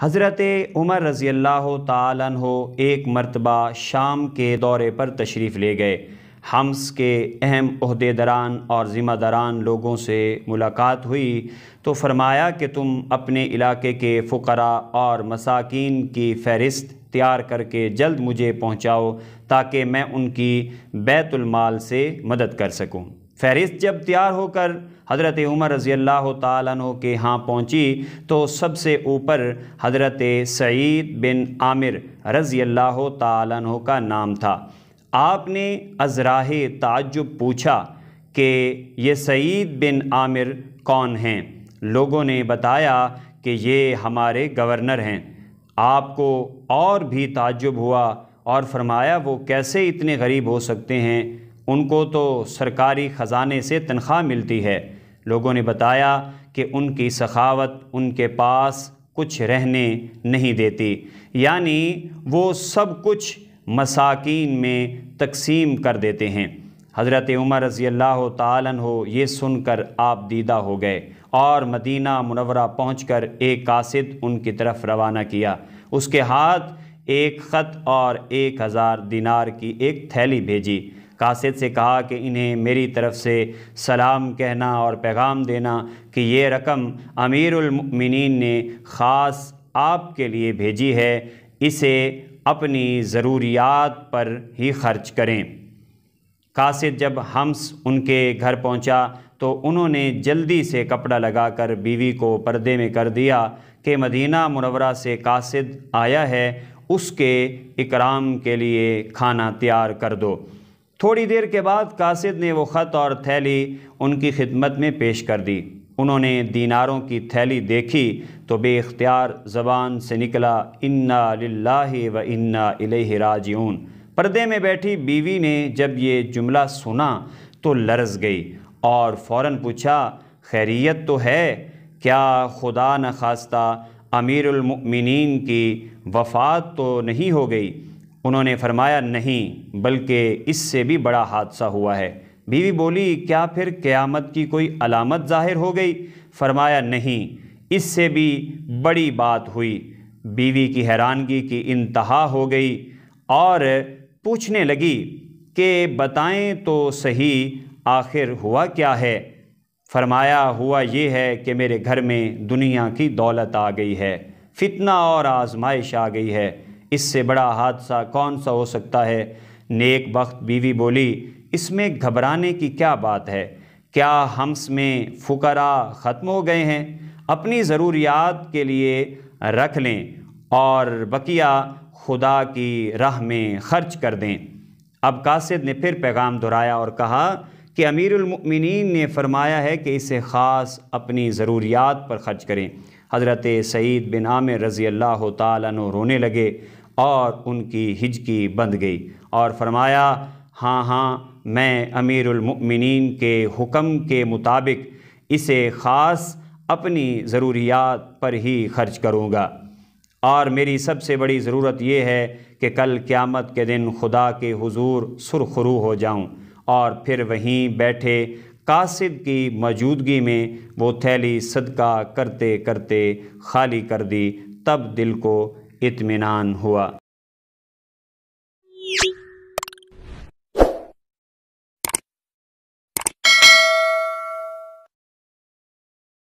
हज़रत उमर रज़ी अल्लाह हो एक मरतबा शाम के दौरे पर तशरीफ़ ले गए हम्स के अहम अहदेदारान और ज़िम्मेदारान लोगों से मुलाकात हुई तो फरमाया कि तुम अपने इलाके के फ़करा और मसाकिन की फ़हरिस्त तैयार करके जल्द मुझे पहुँचाओ ताकि मैं उनकी बैतुलमाल से मदद कर सकूँ फहरिस्त जब तैयार होकर हज़रत उमर रज़ी अल्लाह तु के यहाँ पहुँची तो सबसे ऊपर हज़रत सईद बिन आमिर रज़ी अल्लाह तु का नाम था आपने अजराह ताजुब पूछा कि ये सईद बिन आमिर कौन हैं लोगों ने बताया कि ये हमारे गवर्नर हैं आपको और भी ताजुब हुआ और फरमाया वो कैसे इतने गरीब हो सकते हैं उनको तो सरकारी ख़जाने से तनख्वाह मिलती है लोगों ने बताया कि उनकी सखावत उनके पास कुछ रहने नहीं देती यानी वो सब कुछ मसाकिन में तकसीम कर देते हैं हज़रत उमर रज़ी अल्लाह तालन हो ये सुनकर आप दीदा हो गए और मदीना मुनवरा पहुँच कर एक कासिद उनकी तरफ रवाना किया उसके हाथ एक ख़त और एक हज़ार दिनार की एक थैली भेजी कासिद से कहा कि इन्हें मेरी तरफ़ से सलाम कहना और पैगाम देना कि ये रकम अमीरमिन ने ख़ास आपके लिए भेजी है इसे अपनी ज़रूरियात पर ही खर्च करें कासिद जब हम्स उनके घर पहुंचा तो उन्होंने जल्दी से कपड़ा लगाकर बीवी को पर्दे में कर दिया कि मदीना मुनवरा से कासिद आया है उसके इकराम के लिए खाना तैयार कर दो थोड़ी देर के बाद कासिद ने वो ख़त और थैली उनकी खिदमत में पेश कर दी उन्होंने दीनारों की थैली देखी तो बेख्तियार ज़बान से निकला इन्ना लाही व इन्ना राजून पर्दे में बैठी बीवी ने जब ये जुमला सुना तो लरस गई और फ़ौर पूछा खैरियत तो है क्या खुदा न खास्ता अमीरमिन की वफ़ात तो नहीं हो गई उन्होंने फरमाया नहीं बल्कि इससे भी बड़ा हादसा हुआ है बीवी बोली क्या फिर क़यामत की कोई अलामत ज़ाहिर हो गई फरमाया नहीं इससे भी बड़ी बात हुई बीवी की हैरानगी की इंतहा हो गई और पूछने लगी कि बताएं तो सही आखिर हुआ क्या है फरमाया हुआ ये है कि मेरे घर में दुनिया की दौलत आ गई है फितना और आजमाइश आ गई है इससे बड़ा हादसा कौन सा हो सकता है नेक वक्त बीवी बोली इसमें घबराने की क्या बात है क्या हम्स में फुकरा ख़त्म हो गए हैं अपनी ज़रूरियात के लिए रख लें और बकिया खुदा की राह में ख़र्च कर दें अब कासिद ने फिर पैगाम दोहराया और कहा कि अमीरमिन ने फरमाया है कि इसे ख़ास अपनी ज़रूरियात पर ख़र्च करें हज़रत सईद बिन आम रज़ी अल्लाह तु रोने लगे और उनकी हिजकी बंद गई और फरमाया हाँ हाँ मैं अमीरमिन के हुक्म के मुताबिक इसे ख़ास अपनी ज़रूरियात पर ही ख़र्च करूँगा और मेरी सबसे बड़ी ज़रूरत यह है कि कल क़्यामत के दिन खुदा के हुजूर सुरखरू हो जाऊँ और फिर वहीं बैठे कासिद की मौजूदगी में वो थैली सदका करते करते खाली कर दी तब दिल को इत्मीनान हुआ